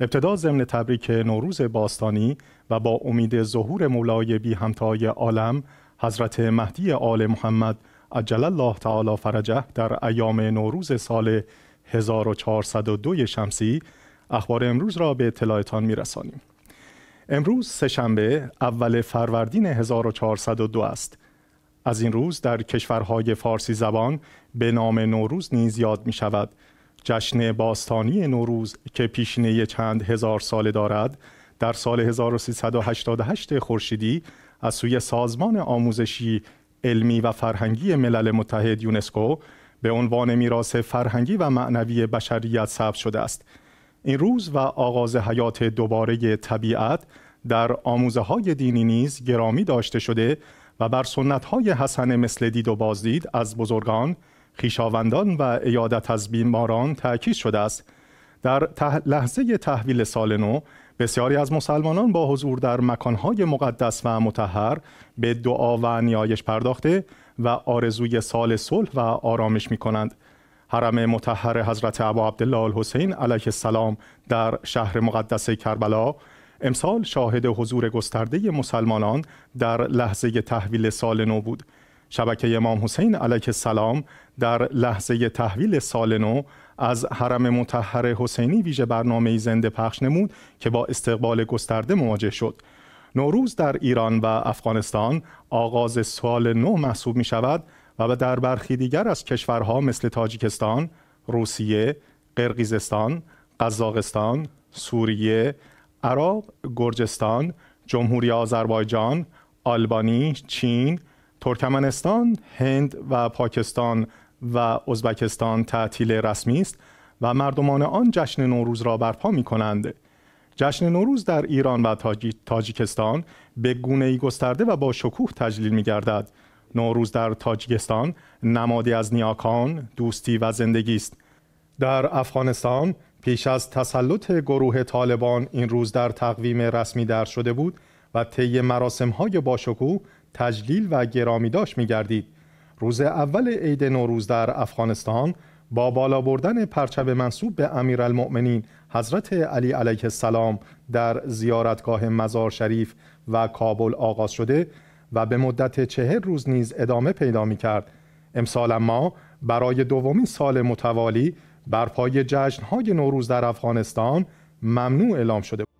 ابتدا ضمن تبریک نوروز باستانی و با امید ظهور مولای بی همتای عالم حضرت مهدی آل محمد عجل الله تعالی فرجه در ایام نوروز سال 1402 شمسی اخبار امروز را به اطلاعتان رسانیم. امروز سهشنبه اول فروردین 1402 است. از این روز در کشورهای فارسی زبان به نام نوروز نیز یاد می شود جشن باستانی نوروز که پیشینه چند هزار ساله دارد در سال 1388 خورشیدی از سوی سازمان آموزشی علمی و فرهنگی ملل متحد یونسکو به عنوان میراث فرهنگی و معنوی بشریت ثبت شده است این روز و آغاز حیات دوباره طبیعت در آموزه های دینی نیز گرامی داشته شده و بر سنت های حسن مثل دید و بازدید از بزرگان خیشاوندان و ایادت از بیماران تأکید شده است در لحظه تحویل سال نو بسیاری از مسلمانان با حضور در مکانهای مقدس و متحر به دعا و نیایش پرداخته و آرزوی سال صلح و آرامش می حرم متحر حضرت عبا عبدالله الحسین علیه السلام در شهر مقدس کربلا امسال شاهد حضور گسترده مسلمانان در لحظه تحویل سال نو بود شبکه امام حسین علیه السلام در لحظه تحویل سال نو از حرم متحر حسینی ویژه برنامه زنده پخش نمود که با استقبال گسترده مواجه شد. نوروز در ایران و افغانستان آغاز سال نو محسوب می شود و در برخی دیگر از کشورها مثل تاجیکستان، روسیه، قرقیزستان، قزاقستان، سوریه، عراق، گرجستان، جمهوری آذربایجان، آلبانی، چین، ترکمنستان، هند و پاکستان و ازبکستان تعطیل رسمی است و مردمان آن جشن نوروز را برپا می کنند. جشن نوروز در ایران و تاجیکستان به گونه ای گسترده و با شکوه تجلیل می گردد. نوروز در تاجیکستان نمادی از نیاکان، دوستی و زندگی است. در افغانستان پیش از تسلط گروه طالبان این روز در تقویم رسمی در شده بود و طی مراسم های با شکوه تجلیل و گرامی داشت می گردید. روز اول عید نوروز در افغانستان با بالا بردن پرچم منصوب به امیرالمؤمنین حضرت علی علیه السلام در زیارتگاه مزار شریف و کابل آغاز شده و به مدت چهر روز نیز ادامه پیدا می کرد. امسال ما برای دومین سال متوالی بر پای جشنهای نوروز در افغانستان ممنوع اعلام شده بود.